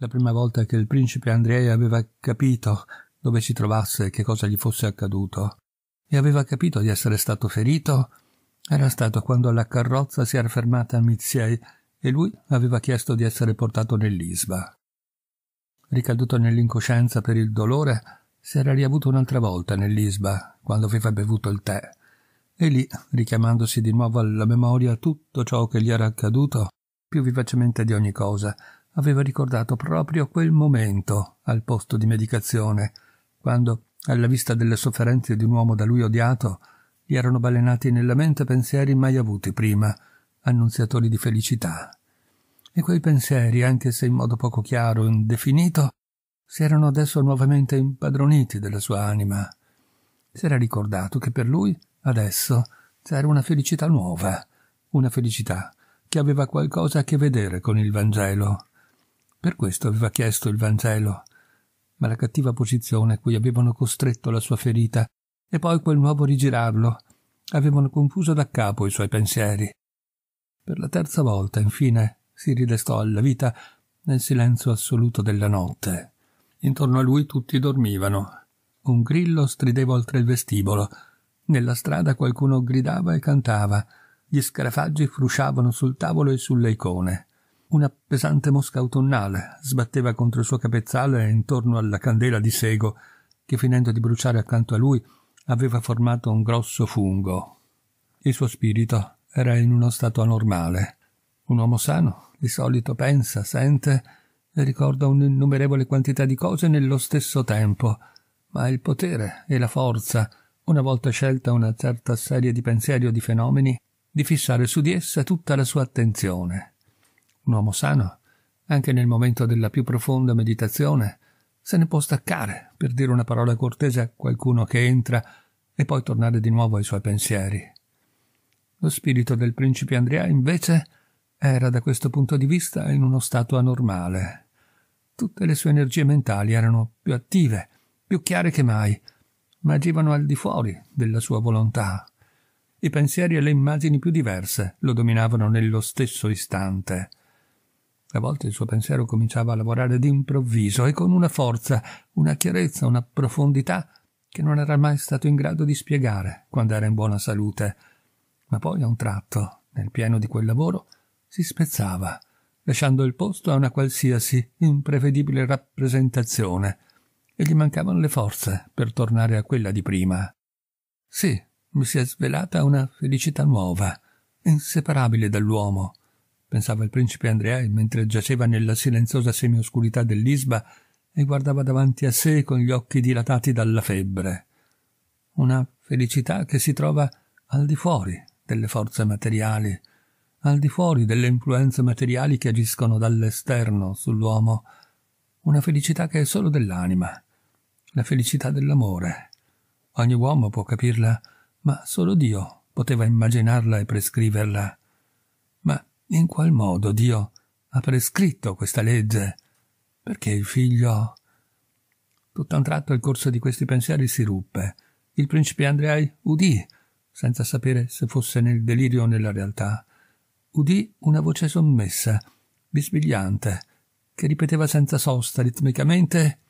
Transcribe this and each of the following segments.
La prima volta che il principe Andrei aveva capito dove si trovasse e che cosa gli fosse accaduto, e aveva capito di essere stato ferito, era stato quando la carrozza si era fermata a Miziei e lui aveva chiesto di essere portato nell'Isba. Ricaduto nell'incoscienza per il dolore, si era riavuto un'altra volta nell'Isba, quando aveva bevuto il tè, e lì, richiamandosi di nuovo alla memoria tutto ciò che gli era accaduto, più vivacemente di ogni cosa, aveva ricordato proprio quel momento al posto di medicazione, quando, alla vista delle sofferenze di un uomo da lui odiato, gli erano balenati nella mente pensieri mai avuti prima, annunziatori di felicità. E quei pensieri, anche se in modo poco chiaro e indefinito, si erano adesso nuovamente impadroniti della sua anima. Si era ricordato che per lui, adesso, c'era una felicità nuova, una felicità che aveva qualcosa a che vedere con il Vangelo. Per questo aveva chiesto il Vangelo, ma la cattiva posizione a cui avevano costretto la sua ferita e poi quel nuovo rigirarlo avevano confuso da capo i suoi pensieri. Per la terza volta, infine, si ridestò alla vita nel silenzio assoluto della notte. Intorno a lui tutti dormivano. Un grillo strideva oltre il vestibolo. Nella strada qualcuno gridava e cantava. Gli scarafaggi frusciavano sul tavolo e sulle icone. Una pesante mosca autunnale sbatteva contro il suo capezzale e intorno alla candela di sego, che finendo di bruciare accanto a lui aveva formato un grosso fungo. Il suo spirito era in uno stato anormale. Un uomo sano di solito pensa, sente e ricorda un'innumerevole quantità di cose nello stesso tempo, ma il potere e la forza, una volta scelta una certa serie di pensieri o di fenomeni, di fissare su di essa tutta la sua attenzione un uomo sano, anche nel momento della più profonda meditazione, se ne può staccare per dire una parola cortese a qualcuno che entra e poi tornare di nuovo ai suoi pensieri. Lo spirito del principe Andrea, invece, era da questo punto di vista in uno stato anormale. Tutte le sue energie mentali erano più attive, più chiare che mai, ma agivano al di fuori della sua volontà. I pensieri e le immagini più diverse lo dominavano nello stesso istante. A volte il suo pensiero cominciava a lavorare d'improvviso e con una forza, una chiarezza, una profondità che non era mai stato in grado di spiegare quando era in buona salute. Ma poi a un tratto, nel pieno di quel lavoro, si spezzava, lasciando il posto a una qualsiasi imprevedibile rappresentazione, e gli mancavano le forze per tornare a quella di prima. Sì, mi si è svelata una felicità nuova, inseparabile dall'uomo, pensava il principe Andrea mentre giaceva nella silenziosa semioscurità dell'isba e guardava davanti a sé con gli occhi dilatati dalla febbre. Una felicità che si trova al di fuori delle forze materiali, al di fuori delle influenze materiali che agiscono dall'esterno sull'uomo, una felicità che è solo dell'anima, la felicità dell'amore. Ogni uomo può capirla, ma solo Dio poteva immaginarla e prescriverla in qual modo Dio ha prescritto questa legge, perché il figlio... Tutto un tratto il corso di questi pensieri si ruppe. Il principe Andrei udì, senza sapere se fosse nel delirio o nella realtà, udì una voce sommessa, bisbigliante, che ripeteva senza sosta ritmicamente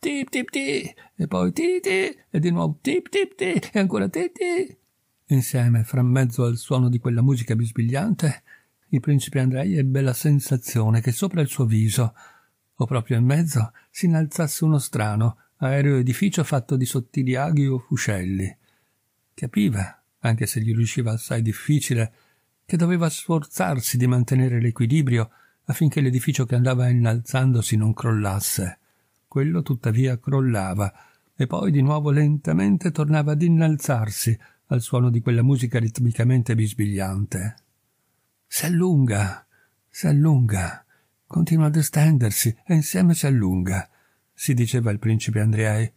tip tip ti e poi ti ti e di nuovo tip tip ti e ancora ti ti insieme fra mezzo al suono di quella musica bisbigliante il principe Andrei ebbe la sensazione che sopra il suo viso, o proprio in mezzo, si innalzasse uno strano, aereo edificio fatto di sottili aghi o fuscelli. Capiva, anche se gli riusciva assai difficile, che doveva sforzarsi di mantenere l'equilibrio affinché l'edificio che andava innalzandosi non crollasse. Quello tuttavia crollava, e poi di nuovo lentamente tornava ad innalzarsi al suono di quella musica ritmicamente bisbigliante. Si allunga, si allunga, continua ad estendersi e insieme si allunga, si diceva il principe Andriai.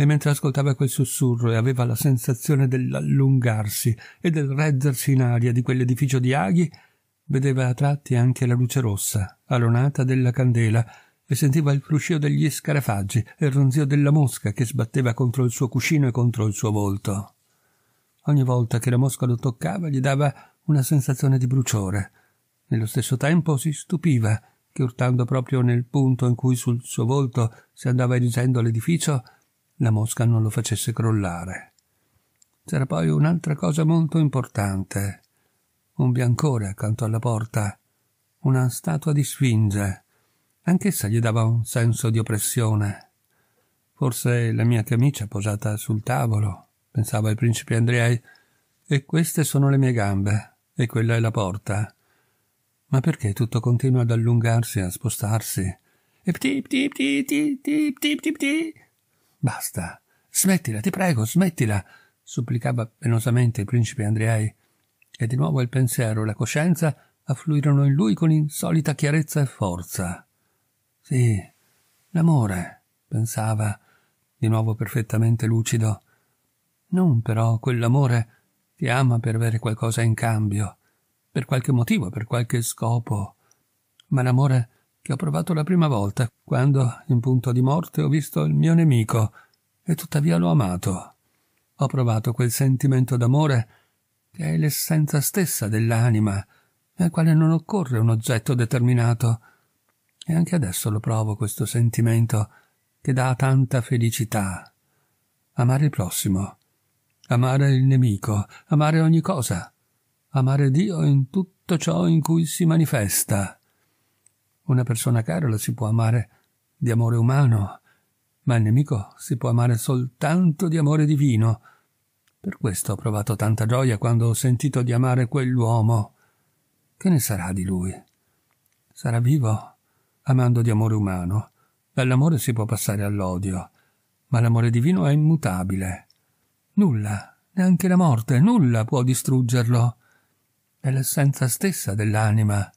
E mentre ascoltava quel sussurro e aveva la sensazione dell'allungarsi e del reggersi in aria di quell'edificio di aghi, vedeva a tratti anche la luce rossa, alonata della candela, e sentiva il fruscio degli scarafaggi e il ronzio della mosca che sbatteva contro il suo cuscino e contro il suo volto. Ogni volta che la mosca lo toccava gli dava una sensazione di bruciore. Nello stesso tempo si stupiva che, urtando proprio nel punto in cui sul suo volto si andava erigendo l'edificio, la mosca non lo facesse crollare. C'era poi un'altra cosa molto importante. Un biancore accanto alla porta, una statua di sfinge. Anch'essa gli dava un senso di oppressione. Forse la mia camicia posata sul tavolo, pensava il principe Andrei, e queste sono le mie gambe, e quella è la porta. Ma perché tutto continua ad allungarsi, e a spostarsi? E pti pti pti pti pti pti pti pti. Basta. Smettila, ti prego, smettila, supplicava penosamente il principe Andrei. E di nuovo il pensiero e la coscienza affluirono in lui con insolita chiarezza e forza. Sì, l'amore, pensava, di nuovo perfettamente lucido. Non però quell'amore ti ama per avere qualcosa in cambio, per qualche motivo, per qualche scopo. Ma l'amore che ho provato la prima volta, quando, in punto di morte, ho visto il mio nemico, e tuttavia l'ho amato. Ho provato quel sentimento d'amore che è l'essenza stessa dell'anima, nel quale non occorre un oggetto determinato. E anche adesso lo provo questo sentimento che dà tanta felicità. Amare il prossimo amare il nemico, amare ogni cosa, amare Dio in tutto ciò in cui si manifesta. Una persona cara la si può amare di amore umano, ma il nemico si può amare soltanto di amore divino. Per questo ho provato tanta gioia quando ho sentito di amare quell'uomo. Che ne sarà di lui? Sarà vivo, amando di amore umano. Dall'amore si può passare all'odio, ma l'amore divino è immutabile. Nulla, neanche la morte, nulla può distruggerlo. È l'essenza stessa dell'anima.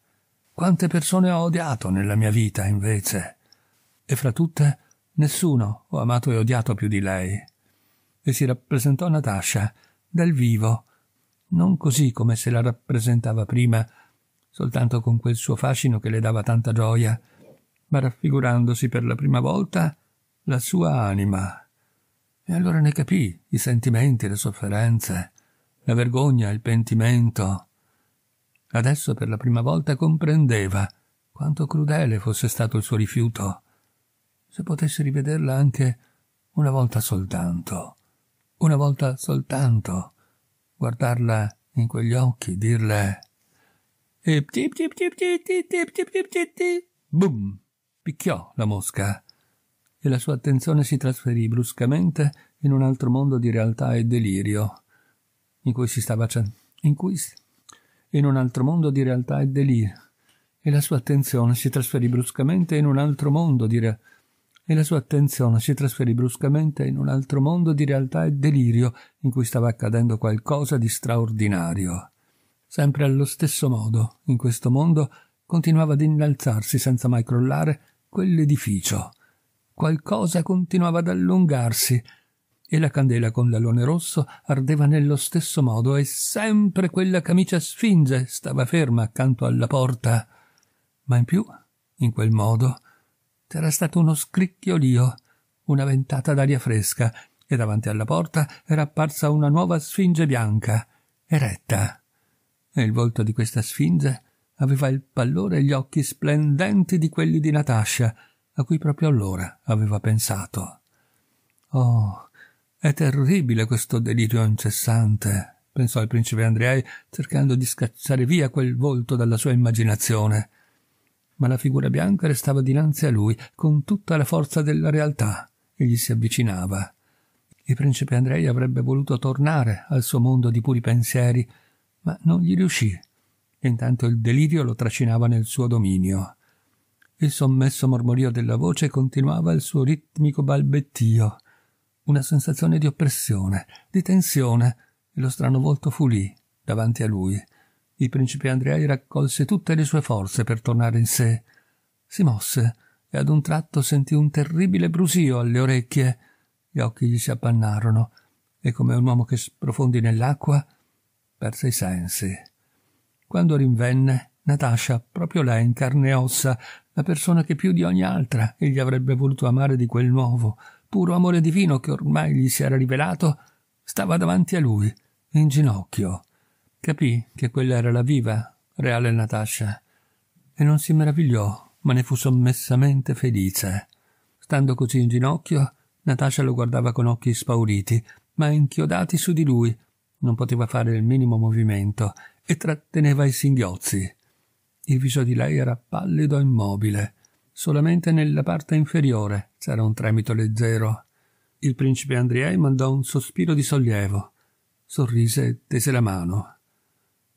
Quante persone ho odiato nella mia vita, invece. E fra tutte, nessuno ho amato e odiato più di lei. E si rappresentò Natascia, dal vivo, non così come se la rappresentava prima, soltanto con quel suo fascino che le dava tanta gioia, ma raffigurandosi per la prima volta la sua anima e allora ne capì i sentimenti, le sofferenze, la vergogna, il pentimento. Adesso per la prima volta comprendeva quanto crudele fosse stato il suo rifiuto. Se potesse rivederla anche una volta soltanto, una volta soltanto, guardarla in quegli occhi, dirle e tip tip tip tip picchiò la mosca e la sua attenzione si trasferì bruscamente in un altro mondo di realtà e delirio in cui si stava in cui in un altro mondo di realtà e delirio e la sua attenzione si trasferì bruscamente in un altro mondo di realtà e la sua attenzione si trasferì bruscamente in un altro mondo di realtà e delirio in cui stava accadendo qualcosa di straordinario. Sempre allo stesso modo, in questo mondo continuava ad innalzarsi senza mai crollare quell'edificio, Qualcosa continuava ad allungarsi e la candela con l'alone rosso ardeva nello stesso modo e sempre quella camicia sfinge stava ferma accanto alla porta. Ma in più, in quel modo, c'era stato uno scricchiolio, una ventata d'aria fresca e davanti alla porta era apparsa una nuova sfinge bianca, eretta. E il volto di questa sfinge aveva il pallore e gli occhi splendenti di quelli di Natascia, a cui proprio allora aveva pensato. Oh, è terribile questo delirio incessante, pensò il principe Andrei, cercando di scacciare via quel volto dalla sua immaginazione. Ma la figura bianca restava dinanzi a lui con tutta la forza della realtà e gli si avvicinava. Il principe Andrei avrebbe voluto tornare al suo mondo di puri pensieri, ma non gli riuscì. Intanto il delirio lo trascinava nel suo dominio. Il sommesso mormorio della voce continuava il suo ritmico balbettio. Una sensazione di oppressione, di tensione, e lo strano volto fu lì, davanti a lui. Il principe Andrei raccolse tutte le sue forze per tornare in sé. Si mosse e ad un tratto sentì un terribile brusio alle orecchie. Gli occhi gli si appannarono e, come un uomo che sprofondi nell'acqua, perse i sensi. Quando rinvenne, Natascia, proprio lei in carne e ossa, la persona che più di ogni altra egli avrebbe voluto amare di quel nuovo, puro amore divino che ormai gli si era rivelato, stava davanti a lui, in ginocchio. Capì che quella era la viva, reale Natascia, e non si meravigliò, ma ne fu sommessamente felice. Stando così in ginocchio, Natascia lo guardava con occhi spauriti, ma inchiodati su di lui, non poteva fare il minimo movimento, e tratteneva i singhiozzi. Il viso di lei era pallido e immobile. Solamente nella parte inferiore c'era un tremito leggero. Il principe Andriei mandò un sospiro di sollievo. Sorrise e tese la mano.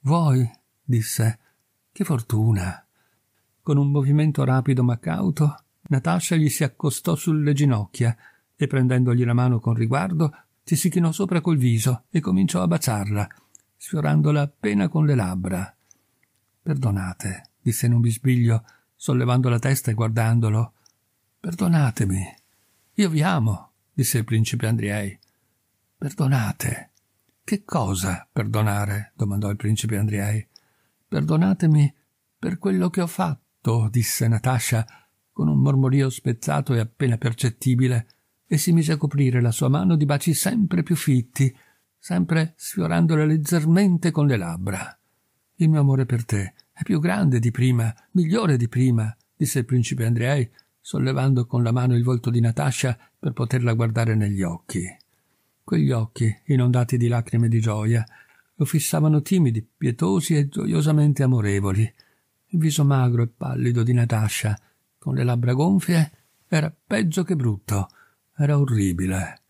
Voi? disse. Che fortuna! Con un movimento rapido ma cauto, Natascia gli si accostò sulle ginocchia e prendendogli la mano con riguardo, ci si chinò sopra col viso e cominciò a baciarla, sfiorandola appena con le labbra. Perdonate, disse in un bisbiglio, sollevando la testa e guardandolo. Perdonatemi. Io vi amo, disse il principe Andriei. Perdonate. Che cosa perdonare? domandò il principe Andriei. Perdonatemi per quello che ho fatto, disse Natascia, con un mormorio spezzato e appena percettibile, e si mise a coprire la sua mano di baci sempre più fitti, sempre sfiorandole leggermente con le labbra. Il mio amore per te è più grande di prima, migliore di prima, disse il principe Andrei, sollevando con la mano il volto di Natascia per poterla guardare negli occhi. Quegli occhi, inondati di lacrime di gioia, lo fissavano timidi, pietosi e gioiosamente amorevoli. Il viso magro e pallido di Natascia, con le labbra gonfie, era peggio che brutto, era orribile.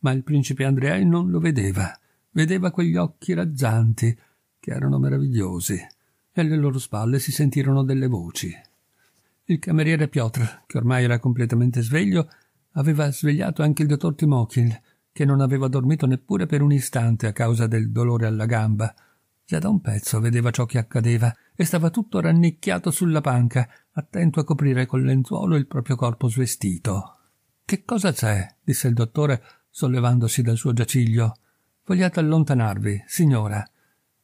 Ma il principe Andrei non lo vedeva, vedeva quegli occhi razzanti, che erano meravigliosi, e alle loro spalle si sentirono delle voci. Il cameriere Piotr, che ormai era completamente sveglio, aveva svegliato anche il dottor Timokhin, che non aveva dormito neppure per un istante a causa del dolore alla gamba. Già da un pezzo vedeva ciò che accadeva e stava tutto rannicchiato sulla panca, attento a coprire col lenzuolo il proprio corpo svestito. Che cosa c'è? disse il dottore, sollevandosi dal suo giaciglio. Vogliate allontanarvi, signora.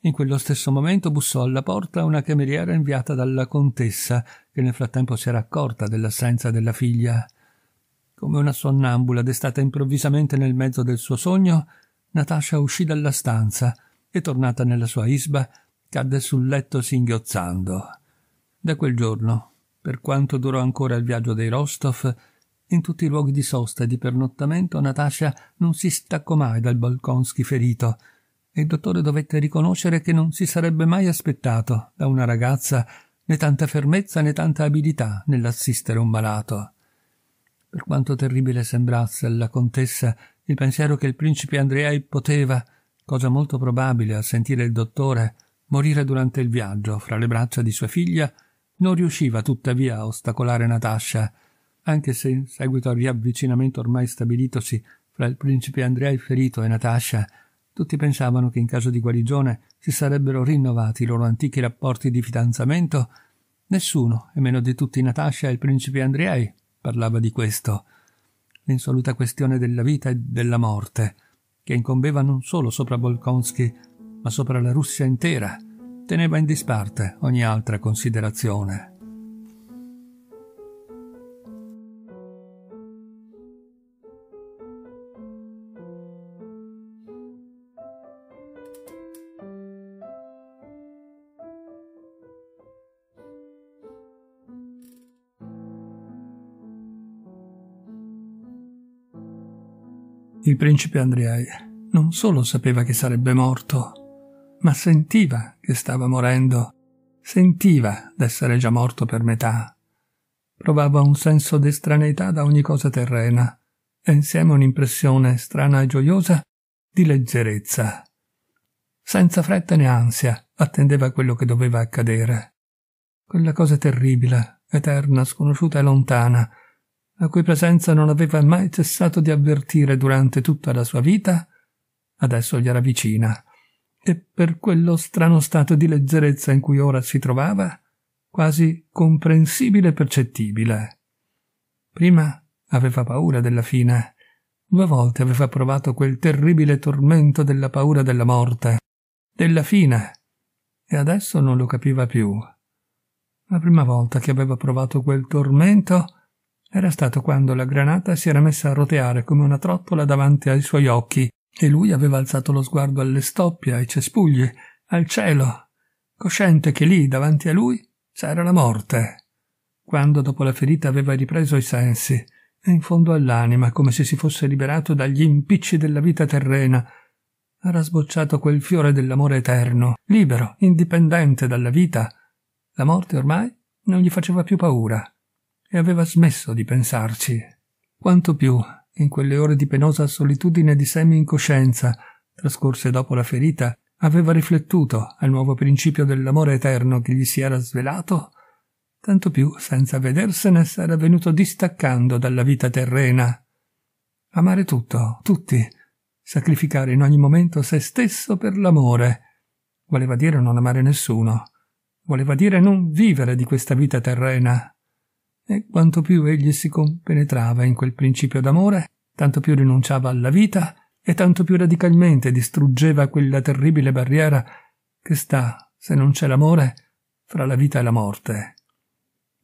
In quello stesso momento bussò alla porta una cameriera inviata dalla contessa, che nel frattempo si era accorta dell'assenza della figlia. Come una sonnambula destata improvvisamente nel mezzo del suo sogno, Natasha uscì dalla stanza e, tornata nella sua isba, cadde sul letto singhiozzando. Da quel giorno, per quanto durò ancora il viaggio dei Rostov, in tutti i luoghi di sosta e di pernottamento Natasha non si staccò mai dal balcon ferito, e il dottore dovette riconoscere che non si sarebbe mai aspettato da una ragazza né tanta fermezza né tanta abilità nell'assistere un malato. Per quanto terribile sembrasse alla contessa il pensiero che il principe Andrei poteva, cosa molto probabile a sentire il dottore, morire durante il viaggio fra le braccia di sua figlia, non riusciva tuttavia a ostacolare Natascia, anche se in seguito al riavvicinamento ormai stabilitosi fra il principe Andrei ferito e Natascia, tutti pensavano che in caso di guarigione si sarebbero rinnovati i loro antichi rapporti di fidanzamento. Nessuno, e meno di tutti Natasha e il principe Andrei, parlava di questo. L'insoluta questione della vita e della morte, che incombeva non solo sopra Bolkonsky, ma sopra la Russia intera, teneva in disparte ogni altra considerazione. Il principe Andrei non solo sapeva che sarebbe morto, ma sentiva che stava morendo, sentiva d'essere già morto per metà. Provava un senso d'estraneità da ogni cosa terrena e insieme un'impressione strana e gioiosa di leggerezza. Senza fretta né ansia attendeva quello che doveva accadere. Quella cosa terribile, eterna, sconosciuta e lontana, la cui presenza non aveva mai cessato di avvertire durante tutta la sua vita, adesso gli era vicina, e per quello strano stato di leggerezza in cui ora si trovava, quasi comprensibile e percettibile. Prima aveva paura della fine, due volte aveva provato quel terribile tormento della paura della morte, della fine, e adesso non lo capiva più. La prima volta che aveva provato quel tormento, era stato quando la granata si era messa a roteare come una trottola davanti ai suoi occhi e lui aveva alzato lo sguardo alle stoppie, ai cespugli, al cielo, cosciente che lì, davanti a lui, c'era la morte. Quando dopo la ferita aveva ripreso i sensi e in fondo all'anima, come se si fosse liberato dagli impicci della vita terrena, era sbocciato quel fiore dell'amore eterno, libero, indipendente dalla vita. La morte ormai non gli faceva più paura e aveva smesso di pensarci. Quanto più in quelle ore di penosa solitudine di semi-incoscienza, trascorse dopo la ferita, aveva riflettuto al nuovo principio dell'amore eterno che gli si era svelato, tanto più senza vedersene s'era venuto distaccando dalla vita terrena. Amare tutto, tutti, sacrificare in ogni momento se stesso per l'amore. Voleva dire non amare nessuno. Voleva dire non vivere di questa vita terrena, e quanto più egli si compenetrava in quel principio d'amore, tanto più rinunciava alla vita e tanto più radicalmente distruggeva quella terribile barriera che sta, se non c'è l'amore, fra la vita e la morte.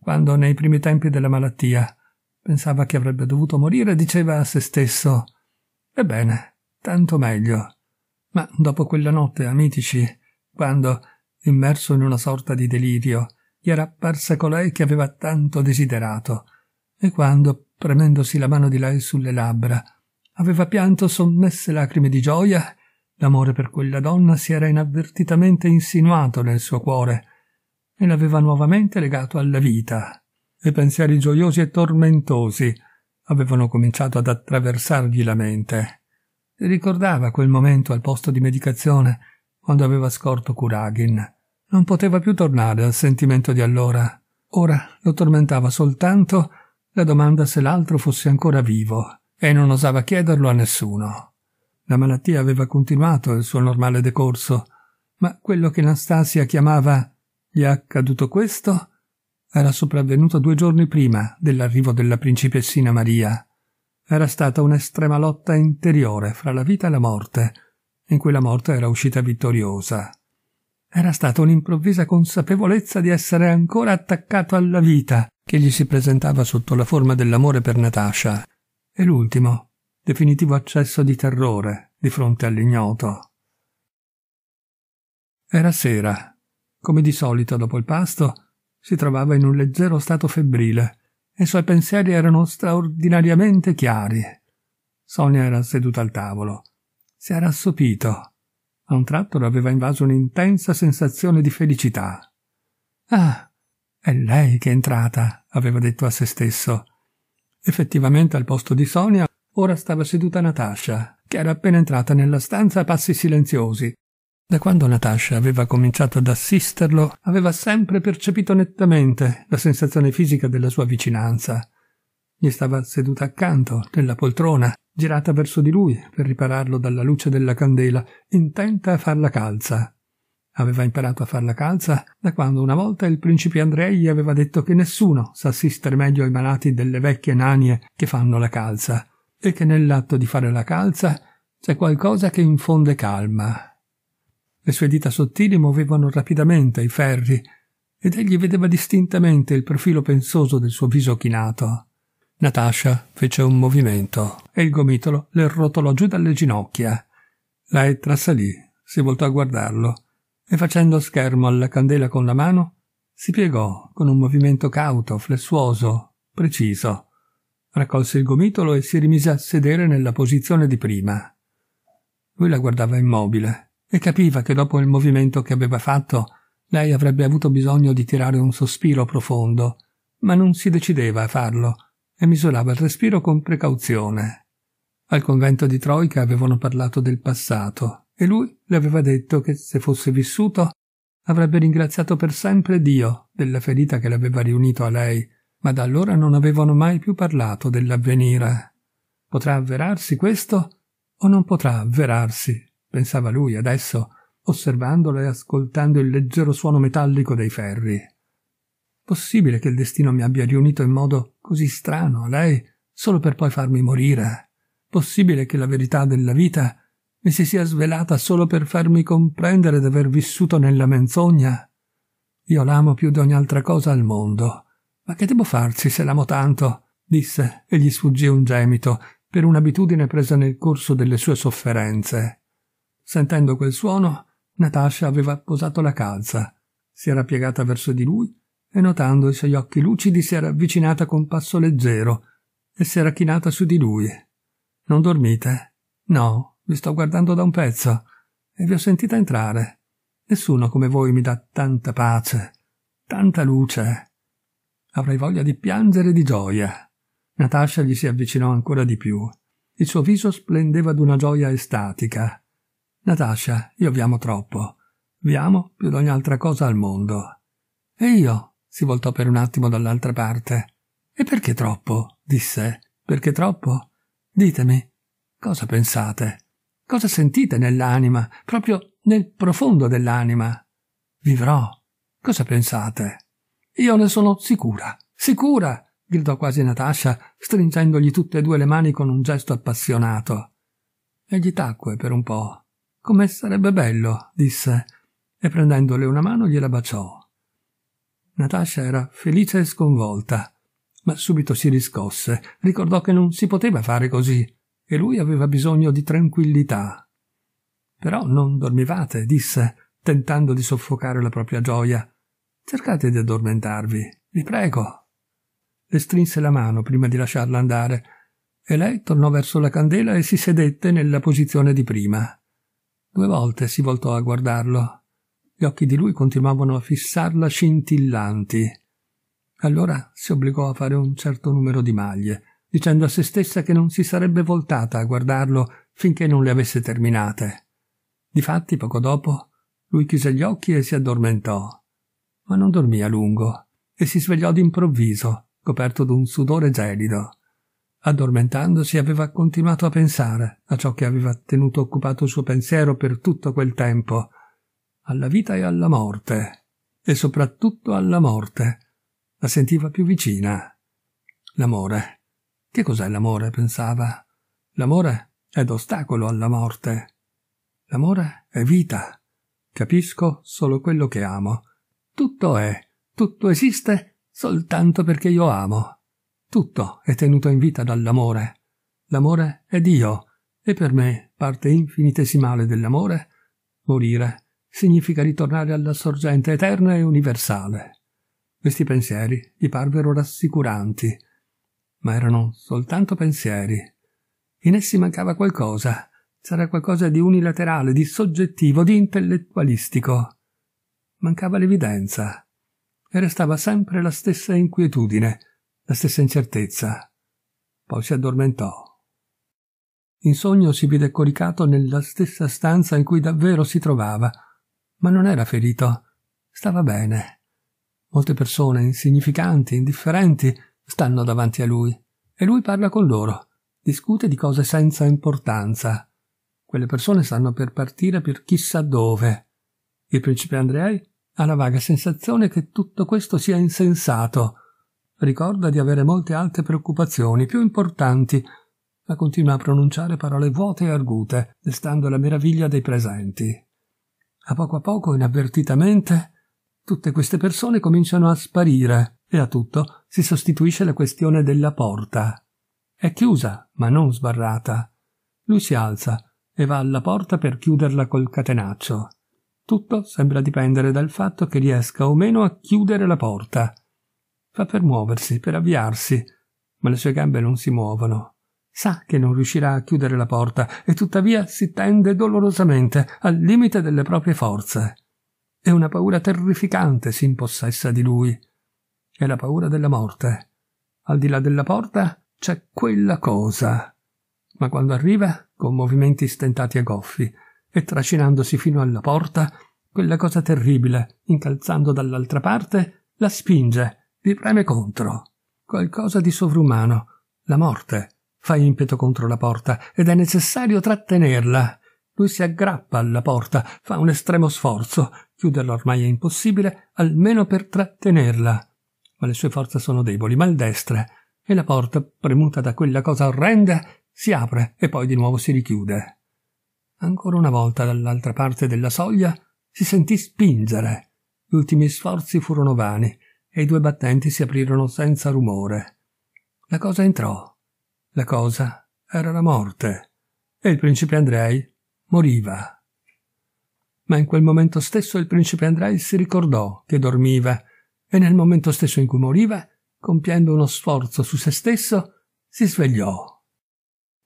Quando nei primi tempi della malattia pensava che avrebbe dovuto morire, diceva a se stesso Ebbene, tanto meglio. Ma dopo quella notte a Mitici, quando, immerso in una sorta di delirio, gli era apparsa colei che aveva tanto desiderato, e quando, premendosi la mano di lei sulle labbra, aveva pianto sommesse lacrime di gioia, l'amore per quella donna si era inavvertitamente insinuato nel suo cuore e l'aveva nuovamente legato alla vita, e pensieri gioiosi e tormentosi avevano cominciato ad attraversargli la mente. ricordava quel momento al posto di medicazione quando aveva scorto Kuragin non poteva più tornare al sentimento di allora. Ora lo tormentava soltanto la domanda se l'altro fosse ancora vivo e non osava chiederlo a nessuno. La malattia aveva continuato il suo normale decorso, ma quello che Nastasia chiamava gli è accaduto questo era sopravvenuto due giorni prima dell'arrivo della principessina Maria. Era stata un'estrema lotta interiore fra la vita e la morte, in cui la morte era uscita vittoriosa. Era stata un'improvvisa consapevolezza di essere ancora attaccato alla vita che gli si presentava sotto la forma dell'amore per Natasha. E l'ultimo, definitivo accesso di terrore di fronte all'ignoto. Era sera. Come di solito dopo il pasto, si trovava in un leggero stato febbrile e i suoi pensieri erano straordinariamente chiari. Sonia era seduta al tavolo. Si era assopito a un tratto lo aveva invaso un'intensa sensazione di felicità. Ah, è lei che è entrata, aveva detto a se stesso. Effettivamente al posto di Sonia ora stava seduta Natascia, che era appena entrata nella stanza a passi silenziosi. Da quando Natascia aveva cominciato ad assisterlo, aveva sempre percepito nettamente la sensazione fisica della sua vicinanza gli stava seduta accanto, nella poltrona, girata verso di lui per ripararlo dalla luce della candela, intenta a far la calza. Aveva imparato a far la calza da quando una volta il principe Andrei gli aveva detto che nessuno sa assistere meglio ai malati delle vecchie nanie che fanno la calza, e che nell'atto di fare la calza c'è qualcosa che infonde calma. Le sue dita sottili muovevano rapidamente i ferri, ed egli vedeva distintamente il profilo pensoso del suo viso chinato. Natasha fece un movimento e il gomitolo le rotolò giù dalle ginocchia. Lei trasalì, si voltò a guardarlo e facendo schermo alla candela con la mano, si piegò con un movimento cauto, flessuoso, preciso. Raccolse il gomitolo e si rimise a sedere nella posizione di prima. Lui la guardava immobile e capiva che dopo il movimento che aveva fatto lei avrebbe avuto bisogno di tirare un sospiro profondo, ma non si decideva a farlo e misurava il respiro con precauzione. Al convento di Troica avevano parlato del passato e lui le aveva detto che se fosse vissuto avrebbe ringraziato per sempre Dio della ferita che l'aveva riunito a lei, ma da allora non avevano mai più parlato dell'avvenire. Potrà avverarsi questo o non potrà avverarsi? pensava lui adesso, osservandola e ascoltando il leggero suono metallico dei ferri. Possibile che il destino mi abbia riunito in modo così strano a lei solo per poi farmi morire? Possibile che la verità della vita mi si sia svelata solo per farmi comprendere d'aver vissuto nella menzogna? Io l'amo più di ogni altra cosa al mondo. Ma che devo farci se l'amo tanto? disse e gli sfuggì un gemito per un'abitudine presa nel corso delle sue sofferenze. Sentendo quel suono, Natasha aveva posato la calza, si era piegata verso di lui e notando i suoi occhi lucidi si era avvicinata con passo leggero e si era chinata su di lui. Non dormite? No, vi sto guardando da un pezzo e vi ho sentita entrare. Nessuno come voi mi dà tanta pace, tanta luce. Avrei voglia di piangere di gioia. Natascia gli si avvicinò ancora di più. Il suo viso splendeva d'una gioia estatica. Natascia, io vi amo troppo. Vi amo più d'ogni altra cosa al mondo. E io, si voltò per un attimo dall'altra parte. E perché troppo? disse. Perché troppo? Ditemi, cosa pensate? Cosa sentite nell'anima, proprio nel profondo dell'anima? Vivrò. Cosa pensate? Io ne sono sicura. Sicura! gridò quasi Natascia, stringendogli tutte e due le mani con un gesto appassionato. Egli tacque per un po'. Come sarebbe bello, disse, e prendendole una mano gliela baciò. Natasha era felice e sconvolta, ma subito si riscosse, ricordò che non si poteva fare così e lui aveva bisogno di tranquillità. Però non dormivate, disse, tentando di soffocare la propria gioia. Cercate di addormentarvi, vi prego. Le strinse la mano prima di lasciarla andare, e lei tornò verso la candela e si sedette nella posizione di prima. Due volte si voltò a guardarlo, gli occhi di lui continuavano a fissarla scintillanti. Allora si obbligò a fare un certo numero di maglie, dicendo a se stessa che non si sarebbe voltata a guardarlo finché non le avesse terminate. Difatti, poco dopo, lui chiuse gli occhi e si addormentò. Ma non dormì a lungo e si svegliò d'improvviso, coperto d'un sudore gelido. Addormentandosi aveva continuato a pensare a ciò che aveva tenuto occupato il suo pensiero per tutto quel tempo, alla vita e alla morte, e soprattutto alla morte. La sentiva più vicina. L'amore. Che cos'è l'amore? pensava. L'amore è d'ostacolo alla morte. L'amore è vita. Capisco solo quello che amo. Tutto è, tutto esiste soltanto perché io amo. Tutto è tenuto in vita dall'amore. L'amore è Dio, e per me, parte infinitesimale dell'amore, morire significa ritornare alla sorgente eterna e universale. Questi pensieri gli parvero rassicuranti, ma erano soltanto pensieri. In essi mancava qualcosa, c'era qualcosa di unilaterale, di soggettivo, di intellettualistico. Mancava l'evidenza e restava sempre la stessa inquietudine, la stessa incertezza. Poi si addormentò. In sogno si vide coricato nella stessa stanza in cui davvero si trovava, ma non era ferito. Stava bene. Molte persone insignificanti, indifferenti, stanno davanti a lui e lui parla con loro, discute di cose senza importanza. Quelle persone stanno per partire per chissà dove. Il principe Andrei ha la vaga sensazione che tutto questo sia insensato. Ricorda di avere molte altre preoccupazioni più importanti, ma continua a pronunciare parole vuote e argute, destando la meraviglia dei presenti. A poco a poco, inavvertitamente, tutte queste persone cominciano a sparire e a tutto si sostituisce la questione della porta. È chiusa, ma non sbarrata. Lui si alza e va alla porta per chiuderla col catenaccio. Tutto sembra dipendere dal fatto che riesca o meno a chiudere la porta. Fa per muoversi, per avviarsi, ma le sue gambe non si muovono. Sa che non riuscirà a chiudere la porta e tuttavia si tende dolorosamente al limite delle proprie forze. E una paura terrificante si impossessa di lui. È la paura della morte. Al di là della porta c'è quella cosa. Ma quando arriva, con movimenti stentati e goffi, e trascinandosi fino alla porta, quella cosa terribile, incalzando dall'altra parte, la spinge, vi preme contro. Qualcosa di sovrumano, la morte, fa impeto contro la porta ed è necessario trattenerla. Lui si aggrappa alla porta, fa un estremo sforzo. Chiuderla ormai è impossibile, almeno per trattenerla. Ma le sue forze sono deboli, maldestre, e la porta, premuta da quella cosa orrenda, si apre e poi di nuovo si richiude. Ancora una volta dall'altra parte della soglia si sentì spingere. Gli ultimi sforzi furono vani e i due battenti si aprirono senza rumore. La cosa entrò la cosa era la morte e il principe Andrei moriva. Ma in quel momento stesso il principe Andrei si ricordò che dormiva e nel momento stesso in cui moriva, compiendo uno sforzo su se stesso, si svegliò.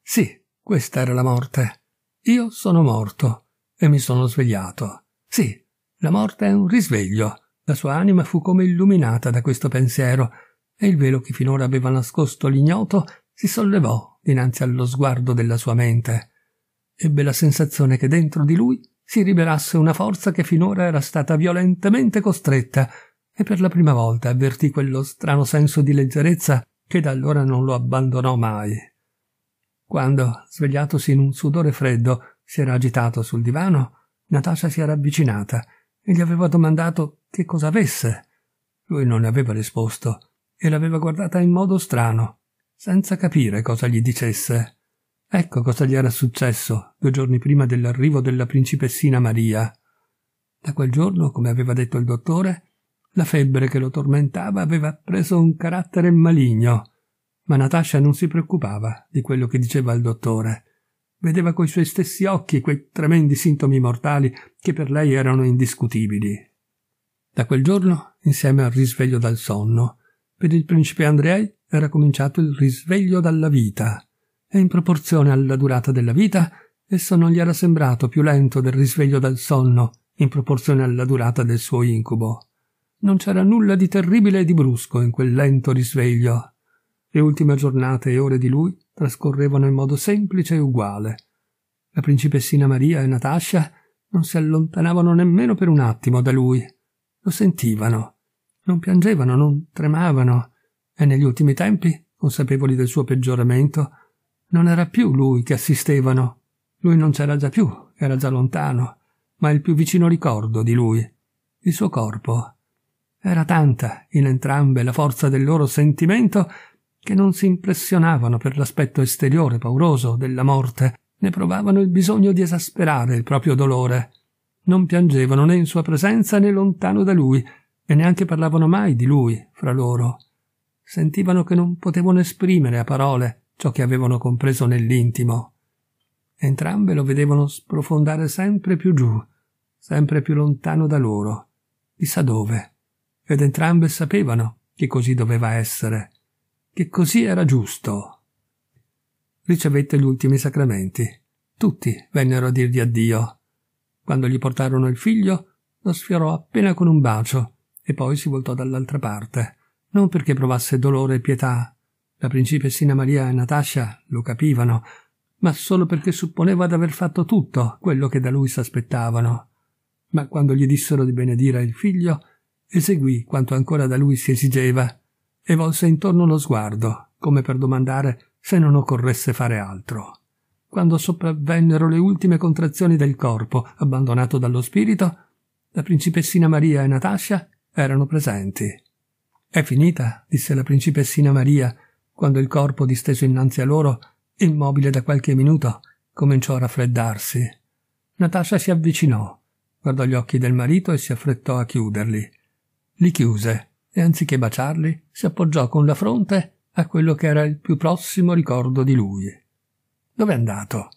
Sì, questa era la morte. Io sono morto e mi sono svegliato. Sì, la morte è un risveglio. La sua anima fu come illuminata da questo pensiero e il velo che finora aveva nascosto l'ignoto si sollevò dinanzi allo sguardo della sua mente. Ebbe la sensazione che dentro di lui si ribelasse una forza che finora era stata violentemente costretta e per la prima volta avvertì quello strano senso di leggerezza che da allora non lo abbandonò mai. Quando, svegliatosi in un sudore freddo, si era agitato sul divano, Natasha si era avvicinata e gli aveva domandato che cosa avesse. Lui non ne aveva risposto e l'aveva guardata in modo strano senza capire cosa gli dicesse. Ecco cosa gli era successo due giorni prima dell'arrivo della principessina Maria. Da quel giorno, come aveva detto il dottore, la febbre che lo tormentava aveva preso un carattere maligno. Ma Natascia non si preoccupava di quello che diceva il dottore. Vedeva coi suoi stessi occhi quei tremendi sintomi mortali che per lei erano indiscutibili. Da quel giorno, insieme al risveglio dal sonno, per il principe Andrei era cominciato il risveglio dalla vita, e in proporzione alla durata della vita esso non gli era sembrato più lento del risveglio dal sonno in proporzione alla durata del suo incubo. Non c'era nulla di terribile e di brusco in quel lento risveglio. Le ultime giornate e ore di lui trascorrevano in modo semplice e uguale. La principessina Maria e Natascia non si allontanavano nemmeno per un attimo da lui. Lo sentivano, non piangevano, non tremavano, e negli ultimi tempi, consapevoli del suo peggioramento, non era più lui che assistevano. Lui non c'era già più, era già lontano, ma il più vicino ricordo di lui, il suo corpo. Era tanta in entrambe la forza del loro sentimento che non si impressionavano per l'aspetto esteriore pauroso della morte, ne provavano il bisogno di esasperare il proprio dolore. Non piangevano né in sua presenza né lontano da lui, e neanche parlavano mai di lui fra loro. Sentivano che non potevano esprimere a parole ciò che avevano compreso nell'intimo. Entrambe lo vedevano sprofondare sempre più giù, sempre più lontano da loro, chissà dove, ed entrambe sapevano che così doveva essere, che così era giusto. Ricevette gli ultimi sacramenti. Tutti vennero a dirgli addio. Quando gli portarono il figlio, lo sfiorò appena con un bacio e poi si voltò dall'altra parte, non perché provasse dolore e pietà. La principessina Maria e Natascia lo capivano, ma solo perché supponeva d'aver fatto tutto quello che da lui s'aspettavano. Ma quando gli dissero di benedire il figlio, eseguì quanto ancora da lui si esigeva e volse intorno lo sguardo, come per domandare se non occorresse fare altro. Quando sopravvennero le ultime contrazioni del corpo, abbandonato dallo spirito, la principessina Maria e Natascia erano presenti. È finita, disse la principessina Maria, quando il corpo disteso innanzi a loro, immobile da qualche minuto, cominciò a raffreddarsi. Natascia si avvicinò, guardò gli occhi del marito e si affrettò a chiuderli. Li chiuse e anziché baciarli, si appoggiò con la fronte a quello che era il più prossimo ricordo di lui. Dov'è andato?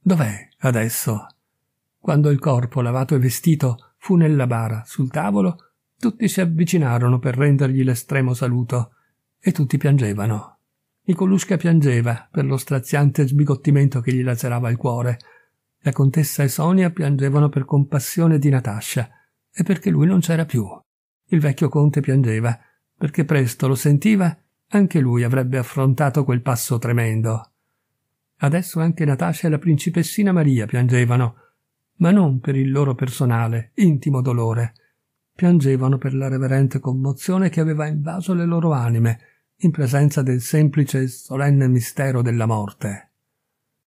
Dov'è adesso? Quando il corpo lavato e vestito fu nella bara sul tavolo, tutti si avvicinarono per rendergli l'estremo saluto e tutti piangevano. Nicolusca piangeva per lo straziante sbigottimento che gli lacerava il cuore. La contessa e Sonia piangevano per compassione di Natascia e perché lui non c'era più. Il vecchio conte piangeva perché presto lo sentiva anche lui avrebbe affrontato quel passo tremendo. Adesso anche Natascia e la principessina Maria piangevano, ma non per il loro personale, intimo dolore, piangevano per la reverente commozione che aveva invaso le loro anime in presenza del semplice e solenne mistero della morte.